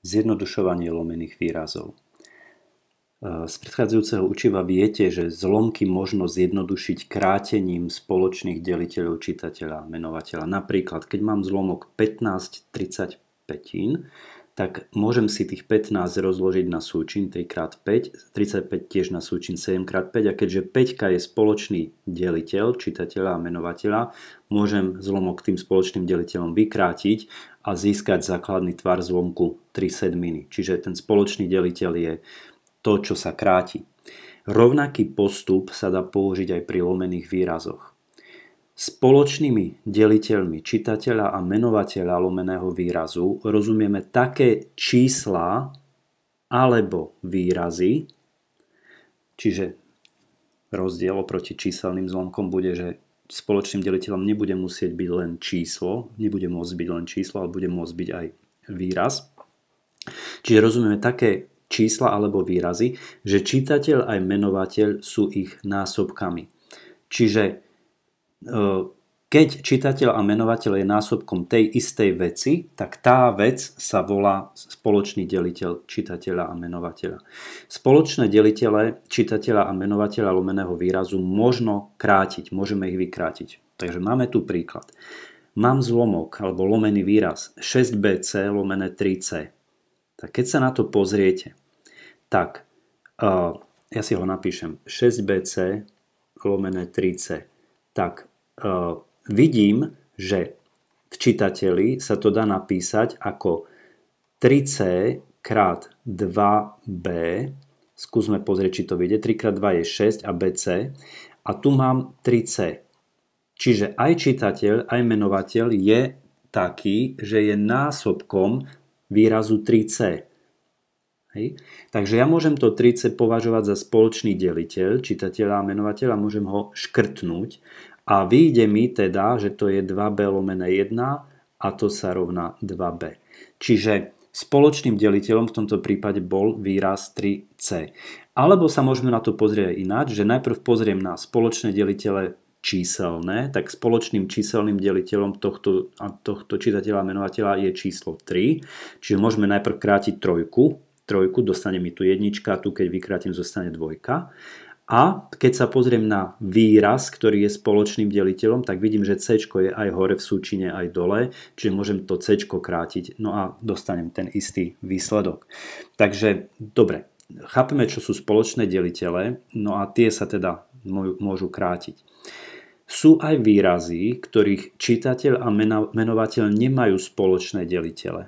Zjednodušovanie lomených výrazov. E, z predchádzajúceho učiva viete, že zlomky možno zjednodušiť krátením spoločných deliteľov čitateľa, menovateľa. Napríklad, keď mám zlomok 15, 35, tak môžem si tých 15 rozložiť na súčin 3x5, 35 tiež na súčin 7x5 a keďže 5 je spoločný deliteľ čitateľa a menovateľa, môžem zlomok tým spoločným deliteľom vykrátiť a získať základný tvar zlomku 3 sedminy. Čiže ten spoločný deliteľ je to, čo sa kráti. Rovnaký postup sa dá použiť aj pri lomených výrazoch. Spoločnými deliteľmi čitateľa a menovateľa lomeného výrazu rozumieme také čísla alebo výrazy, čiže rozdiel oproti číselným zlomkom bude, že spoločným deliteľom nebude musieť byť len číslo, nebude môcť byť len číslo, ale bude môcť byť aj výraz. Čiže rozumieme také čísla alebo výrazy, že čitateľ aj menovateľ sú ich násobkami. Čiže keď čitateľ a menovateľ je násobkom tej istej veci, tak tá vec sa volá spoločný deliteľ čitateľa a menovateľa. Spoločné delitele čitateľa a menovateľa lomeného výrazu možno krátiť, môžeme ich vykrátiť. Takže máme tu príklad. Mám zlomok alebo lomený výraz 6bc lomené 3c. Tak keď sa na to pozriete, tak eh, ja si ho napíšem 6bc lomené 3c. Tak Eh, vidím, že v čitateli sa to dá napísať ako 3C krát 2B. Skúsme pozrieť, či to vyjde. 3 krát 2 je 6 a BC. A tu mám 3C. Čiže aj čitateľ, aj menovateľ je taký, že je násobkom výrazu 3C. Hej. Takže ja môžem to 3C považovať za spoločný deliteľ čitateľa a menovateľa, môžem ho škrtnúť a vyjde mi teda, že to je 2b lomené 1 a to sa rovná 2b. Čiže spoločným deliteľom v tomto prípade bol výraz 3c. Alebo sa môžeme na to pozrieť ináč, že najprv pozriem na spoločné delitele číselné, tak spoločným číselným deliteľom tohto, tohto čitateľa menovateľa je číslo 3. Čiže môžeme najprv krátiť trojku, trojku, dostane mi tu jednička, tu keď vykrátim zostane dvojka. A keď sa pozriem na výraz, ktorý je spoločným deliteľom, tak vidím, že C je aj hore v súčine, aj dole, čiže môžem to C krátiť, no a dostanem ten istý výsledok. Takže dobre, chápeme, čo sú spoločné delitele, no a tie sa teda môžu krátiť. Sú aj výrazy, ktorých čitateľ a menovateľ nemajú spoločné delitele.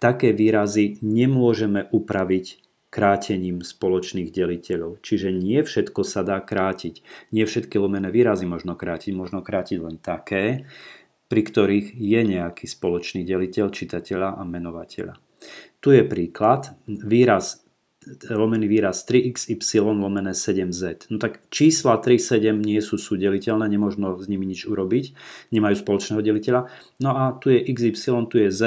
Také výrazy nemôžeme upraviť krátením spoločných deliteľov. Čiže nie všetko sa dá krátiť. Nie všetky lomené výrazy možno krátiť. Možno krátiť len také, pri ktorých je nejaký spoločný deliteľ čitateľa a menovateľa. Tu je príklad, výraz lomený výraz 3xy lomené 7z. No tak čísla 3, 7 nie sú súdeliteľné, nemôžno s nimi nič urobiť, nemajú spoločného deliteľa. No a tu je xy, tu je z,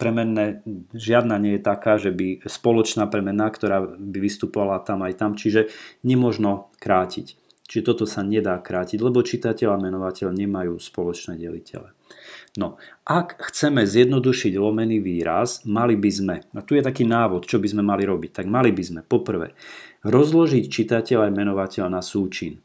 premenné, žiadna nie je taká, že by spoločná premenná, ktorá by vystupovala tam aj tam, čiže nemožno krátiť. Čiže toto sa nedá krátiť, lebo čitateľ a menovateľ nemajú spoločné delitele. No, ak chceme zjednodušiť lomený výraz, mali by sme, a tu je taký návod, čo by sme mali robiť, tak mali by sme poprvé rozložiť čitateľa a menovateľa na súčin.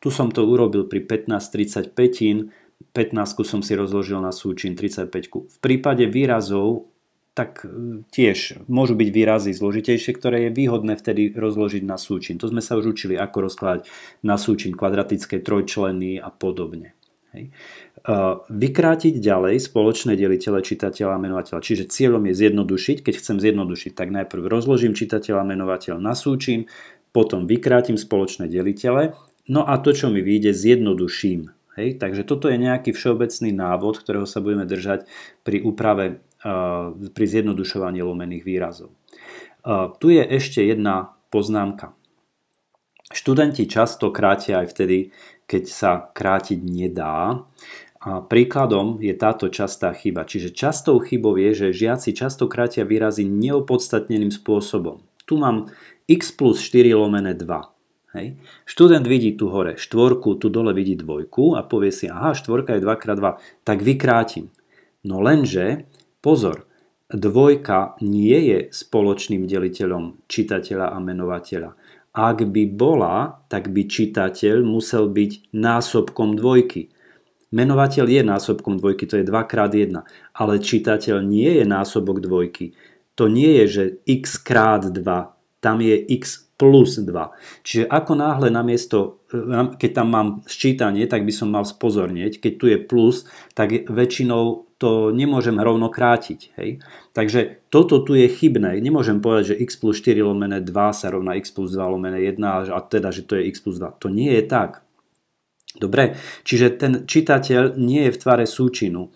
Tu som to urobil pri 15.35, 15 som si rozložil na súčin 35. V prípade výrazov tak e, tiež môžu byť výrazy zložitejšie, ktoré je výhodné vtedy rozložiť na súčin. To sme sa už učili, ako rozkladať na súčin kvadratické trojčleny a podobne. Hej. E, vykrátiť ďalej spoločné deliteľe čitateľa a menovateľa. Čiže cieľom je zjednodušiť. Keď chcem zjednodušiť, tak najprv rozložím čitateľa a menovateľ na súčin, potom vykrátim spoločné deliteľe, no a to, čo mi vyjde, zjednoduším Hej? Takže toto je nejaký všeobecný návod, ktorého sa budeme držať pri úprave, e, pri zjednodušovaní lomených výrazov. E, tu je ešte jedna poznámka. Študenti často krátia aj vtedy, keď sa krátiť nedá. A príkladom je táto častá chyba. Čiže častou chybou je, že žiaci často krátia výrazy neopodstatneným spôsobom. Tu mám x plus 4 lomené 2. Hej. Študent vidí tu hore štvorku, tu dole vidí dvojku a povie si, aha, štvorka je 2x2, tak vykrátim. No lenže, pozor, dvojka nie je spoločným deliteľom čitateľa a menovateľa. Ak by bola, tak by čitateľ musel byť násobkom dvojky. Menovateľ je násobkom dvojky, to je 2x1, ale čitateľ nie je násobok dvojky. To nie je, že x krát 2 tam je x plus 2. Čiže ako náhle na miesto, e, keď tam mám sčítanie, tak by som mal spozornieť, keď tu je plus, tak väčšinou to nemôžem rovno krátiť. Hej? Takže toto tu je chybné. Nemôžem povedať, že x plus 4 lomené 2 sa rovná x plus 2 lomené 1 a teda, že to je x plus 2. To nie je tak. Dobre, čiže ten čitateľ nie je v tvare súčinu.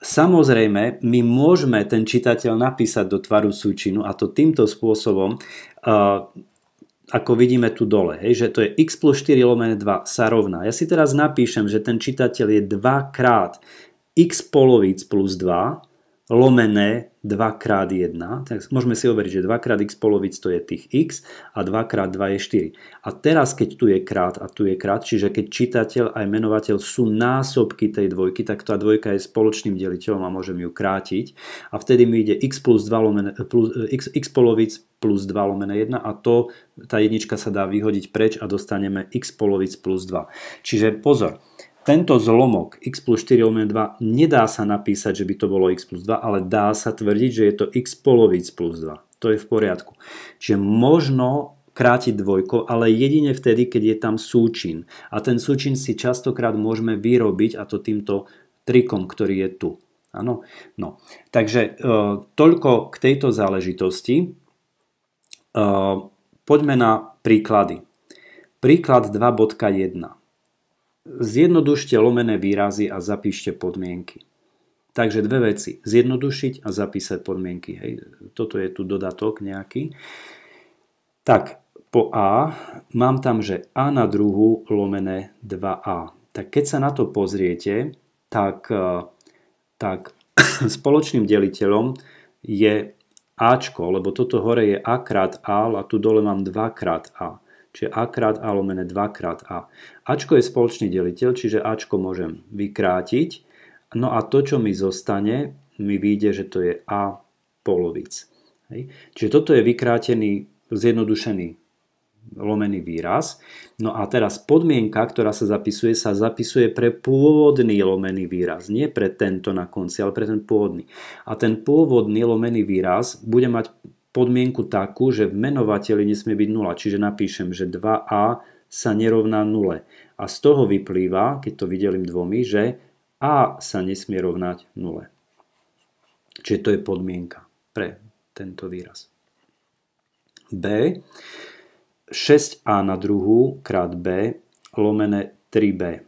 Samozrejme, my môžeme ten čitateľ napísať do tvaru súčinu a to týmto spôsobom, ako vidíme tu dole, hej, že to je x plus 4 lomené 2 sa rovná. Ja si teraz napíšem, že ten čitateľ je 2 krát x polovic plus 2 lomené 2 krát 1, tak môžeme si overiť, že 2 krát x polovic to je tých x a 2 krát 2 je 4. A teraz, keď tu je krát a tu je krát, čiže keď čitateľ aj menovateľ sú násobky tej dvojky, tak tá dvojka je spoločným deliteľom a môžem ju krátiť. A vtedy mi ide x, plus 2 lomen, plus, eh, x, x polovic plus 2 lomené 1 a to, tá jednička sa dá vyhodiť preč a dostaneme x polovic plus 2. Čiže pozor, tento zlomok x plus 4 omen 2 nedá sa napísať, že by to bolo x plus 2, ale dá sa tvrdiť, že je to x polovic plus 2. To je v poriadku. Čiže možno krátiť dvojko, ale jedine vtedy, keď je tam súčin. A ten súčin si častokrát môžeme vyrobiť a to týmto trikom, ktorý je tu. Áno? No. Takže e, toľko k tejto záležitosti. E, poďme na príklady. Príklad 2.1. Zjednodušte lomené výrazy a zapíšte podmienky. Takže dve veci. Zjednodušiť a zapísať podmienky. Hej. Toto je tu dodatok nejaký. Tak, po A mám tam, že A na druhú lomené 2A. Tak keď sa na to pozriete, tak, e, tak spoločným deliteľom je Ačko, lebo toto hore je A krát A a tu dole mám 2 krát A čiže a krát a lomené 2 krát a. Ačko je spoločný deliteľ, čiže ačko môžem vykrátiť, no a to, čo mi zostane, mi vyjde, že to je a polovic. Hej. Čiže toto je vykrátený, zjednodušený lomený výraz. No a teraz podmienka, ktorá sa zapisuje, sa zapisuje pre pôvodný lomený výraz. Nie pre tento na konci, ale pre ten pôvodný. A ten pôvodný lomený výraz bude mať podmienku takú, že v menovateli nesmie byť 0, čiže napíšem, že 2a sa nerovná 0. A z toho vyplýva, keď to videlím dvomi, že a sa nesmie rovnať 0. Čiže to je podmienka pre tento výraz. b 6a na druhú krát b lomené 3b.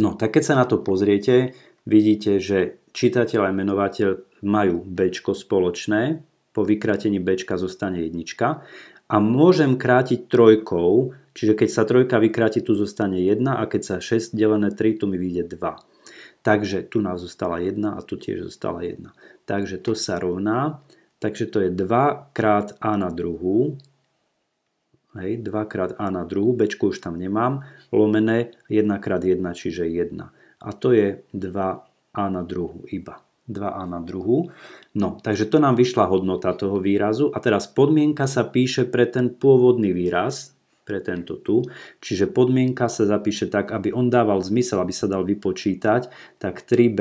No, tak keď sa na to pozriete, vidíte, že čitateľ a menovateľ majú b spoločné, po vykrátení B zostane jednička a môžem krátiť trojkou, čiže keď sa trojka vykráti, tu zostane 1 a keď sa 6 delené 3, tu mi vyjde 2. Takže tu nás zostala 1 a tu tiež zostala 1. Takže to sa rovná, takže to je 2 krát a na druhú, hej, 2 krát a na druhú, b už tam nemám, lomené 1 krát 1, čiže 1. A to je 2 a na druhú iba. 2a na druhú. No, takže to nám vyšla hodnota toho výrazu a teraz podmienka sa píše pre ten pôvodný výraz, pre tento tu, čiže podmienka sa zapíše tak, aby on dával zmysel, aby sa dal vypočítať, tak 3b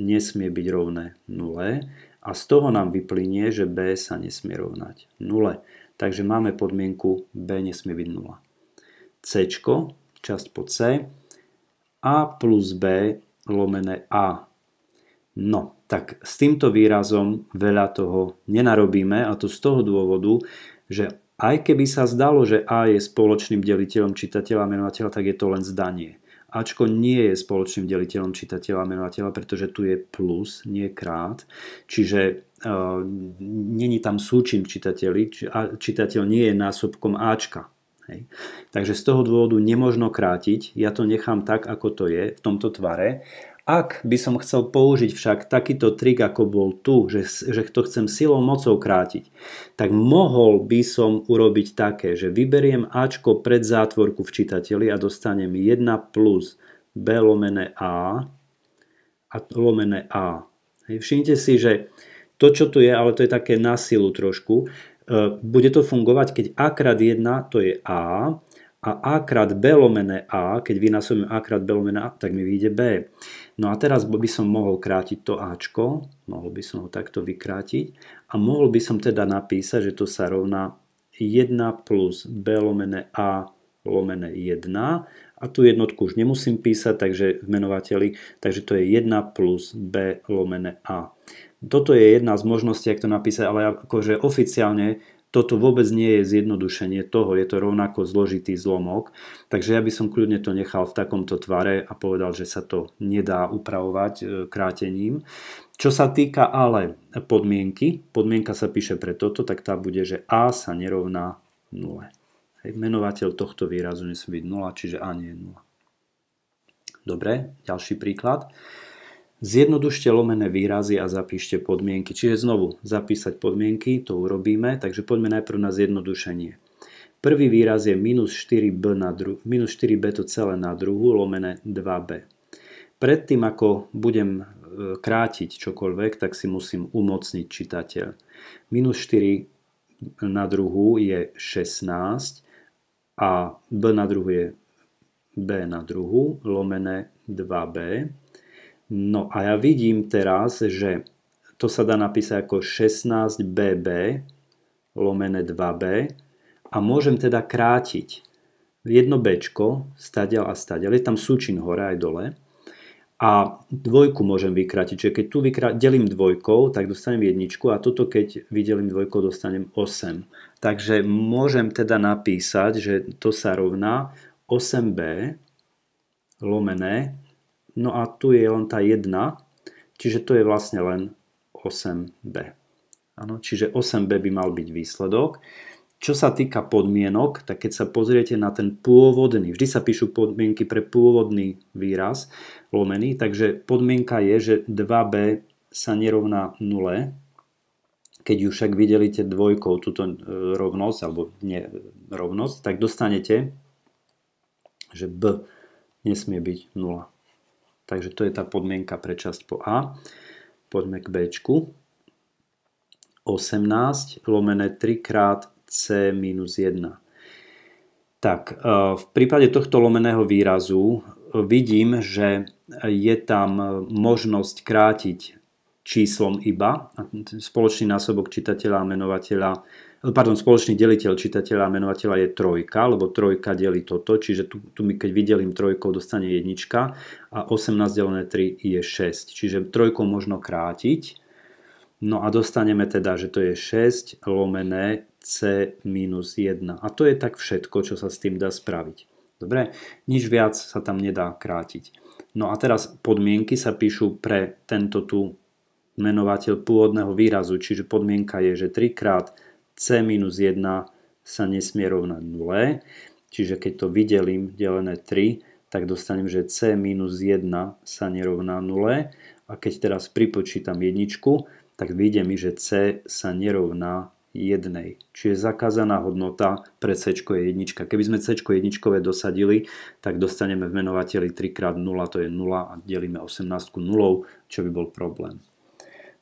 nesmie byť rovné 0 a z toho nám vyplynie, že b sa nesmie rovnať 0. Takže máme podmienku b nesmie byť 0. c, časť po c, a plus b lomené a No, tak s týmto výrazom veľa toho nenarobíme a to z toho dôvodu, že aj keby sa zdalo, že A je spoločným deliteľom čitateľa a menovateľa, tak je to len zdanie. Ačko nie je spoločným deliteľom čitateľa a menovateľa, pretože tu je plus, nie krát. Čiže e, není tam súčin čitateľi, či, a, čitateľ nie je násobkom Ačka. Hej. Takže z toho dôvodu nemožno krátiť, ja to nechám tak, ako to je v tomto tvare ak by som chcel použiť však takýto trik, ako bol tu, že, že to chcem silou mocou krátiť, tak mohol by som urobiť také, že vyberiem Ačko pred zátvorku v čitateli a dostanem 1 plus B lomené A a lomené A. Hej, všimte si, že to, čo tu je, ale to je také na silu trošku, e, bude to fungovať, keď A krát 1 to je A a A krát B lomené A, keď vynásobím A krát B lomené A, tak mi vyjde B. No a teraz by som mohol krátiť to Ačko, mohol by som ho takto vykrátiť a mohol by som teda napísať, že to sa rovná 1 plus B lomené A lomené 1 a tú jednotku už nemusím písať, takže v menovateli, takže to je 1 plus B lomené A. Toto je jedna z možností, ak to napísať, ale akože oficiálne toto vôbec nie je zjednodušenie toho, je to rovnako zložitý zlomok, takže ja by som kľudne to nechal v takomto tvare a povedal, že sa to nedá upravovať e, krátením. Čo sa týka ale podmienky, podmienka sa píše pre toto, tak tá bude, že A sa nerovná 0. Hej, menovateľ tohto výrazu nesmie byť 0, čiže A nie je 0. Dobre, ďalší príklad. Zjednodušte lomené výrazy a zapíšte podmienky. Čiže znovu, zapísať podmienky, to urobíme, takže poďme najprv na zjednodušenie. Prvý výraz je minus 4b, na dru- minus 4b to celé na druhú, lomené 2b. Predtým, ako budem e, krátiť čokoľvek, tak si musím umocniť čitateľ. Minus 4 na druhú je 16 a b na druhú je b na druhú, lomené 2b No a ja vidím teraz, že to sa dá napísať ako 16bb lomené 2b a môžem teda krátiť jedno B, stadial a stadial. Je tam súčin hore aj dole. A dvojku môžem vykrátiť, čiže keď tu vykrát, delím dvojkou, tak dostanem jedničku a toto keď vydelím dvojkou, dostanem 8. Takže môžem teda napísať, že to sa rovná 8b lomené No a tu je len tá 1, čiže to je vlastne len 8b. Ano, čiže 8b by mal byť výsledok. Čo sa týka podmienok, tak keď sa pozriete na ten pôvodný, vždy sa píšu podmienky pre pôvodný výraz lomený, takže podmienka je, že 2b sa nerovná 0, keď ju však vydelíte dvojkou túto e, rovnosť, alebo nerovnosť, e, rovnosť, tak dostanete, že b nesmie byť 0. Takže to je tá podmienka pre časť po A. Poďme k B. 18 lomené 3 krát C minus 1. Tak, e, v prípade tohto lomeného výrazu e, vidím, že je tam možnosť krátiť číslom iba. Spoločný násobok čitateľa a menovateľa pardon, spoločný deliteľ čitateľa a menovateľa je trojka, lebo trojka delí toto, čiže tu, tu mi keď vydelím trojkou dostane jednička a 18 delené 3 je 6, čiže trojkou možno krátiť, no a dostaneme teda, že to je 6 lomené C minus 1 a to je tak všetko, čo sa s tým dá spraviť. Dobre, nič viac sa tam nedá krátiť. No a teraz podmienky sa píšu pre tento tu menovateľ pôvodného výrazu, čiže podmienka je, že 3 krát c minus 1 sa nesmie rovnať 0. Čiže keď to vydelím delené 3, tak dostanem, že c minus 1 sa nerovná 0. A keď teraz pripočítam jedničku, tak vyjde mi, že c sa nerovná 1. Čiže zakázaná hodnota pre c je jednička. Keby sme c jedničkové dosadili, tak dostaneme v menovateli 3 krát 0, to je 0 a delíme 18 nulou, čo by bol problém.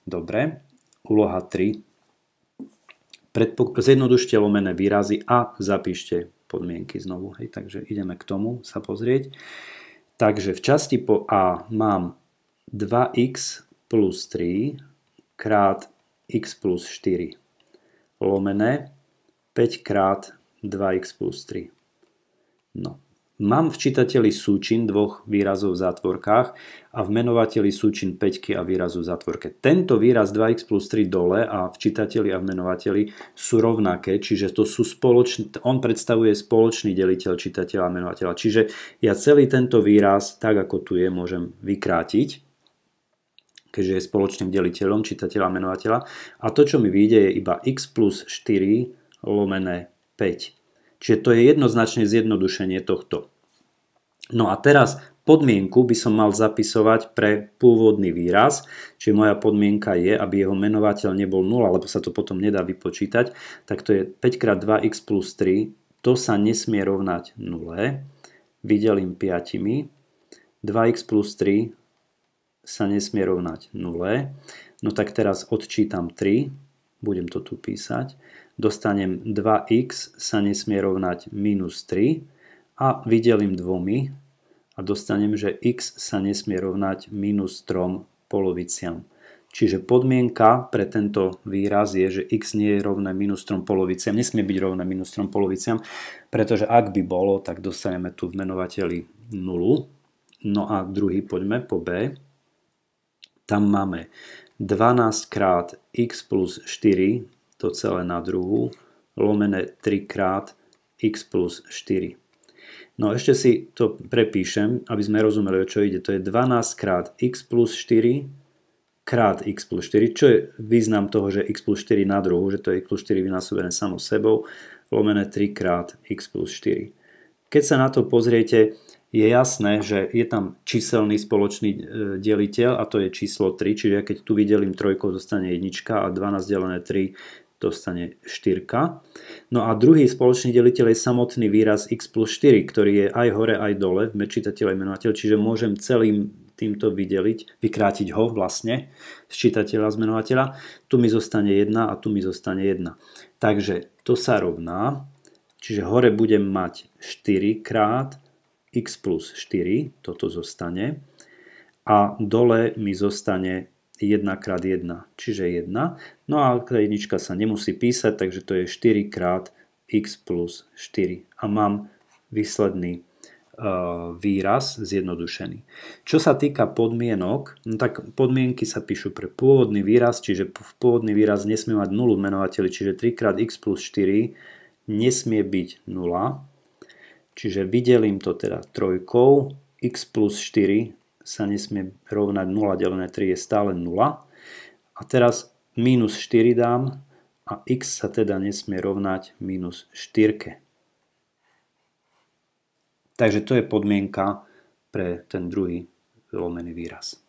Dobre, úloha 3 Predpok- zjednodušte lomené výrazy a zapíšte podmienky znovu. Hej, takže ideme k tomu sa pozrieť. Takže v časti po A mám 2x plus 3 krát x plus 4 lomené 5 krát 2x plus 3. No, Mám v čitateli súčin dvoch výrazov v zátvorkách a v menovateli súčin 5 a výrazu v zátvorke. Tento výraz 2x plus 3 dole a v čitateli a v menovateli sú rovnaké, čiže to sú spoločný, on predstavuje spoločný deliteľ čitateľa a menovateľa. Čiže ja celý tento výraz, tak ako tu je, môžem vykrátiť keďže je spoločným deliteľom čitateľa a menovateľa. A to, čo mi vyjde, je iba x plus 4 lomené 5. Čiže to je jednoznačne zjednodušenie tohto. No a teraz podmienku by som mal zapisovať pre pôvodný výraz, čiže moja podmienka je, aby jeho menovateľ nebol 0, lebo sa to potom nedá vypočítať, tak to je 5x2x plus 3, to sa nesmie rovnať 0, vydelím 5, 2x plus 3 sa nesmie rovnať 0, no tak teraz odčítam 3, budem to tu písať, dostanem 2x sa nesmie rovnať minus 3 a vydelím dvomi a dostanem, že x sa nesmie rovnať minus 3 poloviciam. Čiže podmienka pre tento výraz je, že x nie je rovné minus 3 poloviciam, nesmie byť rovné minus 3 poloviciam, pretože ak by bolo, tak dostaneme tu v menovateli 0. No a druhý poďme po B. Tam máme 12 krát x plus 4 to celé na druhú, lomené 3 krát x plus 4. No ešte si to prepíšem, aby sme rozumeli, o čo ide. To je 12 krát x plus 4 krát x plus 4, čo je význam toho, že x plus 4 na druhú, že to je x plus 4 vynásobené samo sebou, lomené 3 krát x plus 4. Keď sa na to pozriete, je jasné, že je tam číselný spoločný e, deliteľ a to je číslo 3, čiže keď tu vydelím trojkou, zostane jednička a 12 delené 3 dostane 4. No a druhý spoločný deliteľ je samotný výraz x plus 4, ktorý je aj hore, aj dole v mečítateľ aj menovateľ, čiže môžem celým týmto vydeliť, vykrátiť ho vlastne z čitateľa, z menovateľa. Tu mi zostane 1 a tu mi zostane 1. Takže to sa rovná, čiže hore budem mať 4 krát x plus 4, toto zostane, a dole mi zostane 1 x 1, čiže 1. No a jednička sa nemusí písať, takže to je 4 krát x plus 4. A mám výsledný e, výraz zjednodušený. Čo sa týka podmienok, no tak podmienky sa píšu pre pôvodný výraz, čiže pôvodný výraz nesmie mať 0 v menovateľi, čiže 3 krát x plus 4 nesmie byť 0. Čiže vydelím to teda trojkou, x plus 4 sa nesmie rovnať 0 delené 3 je stále 0. A teraz minus 4 dám a x sa teda nesmie rovnať minus 4. Takže to je podmienka pre ten druhý lomený výraz.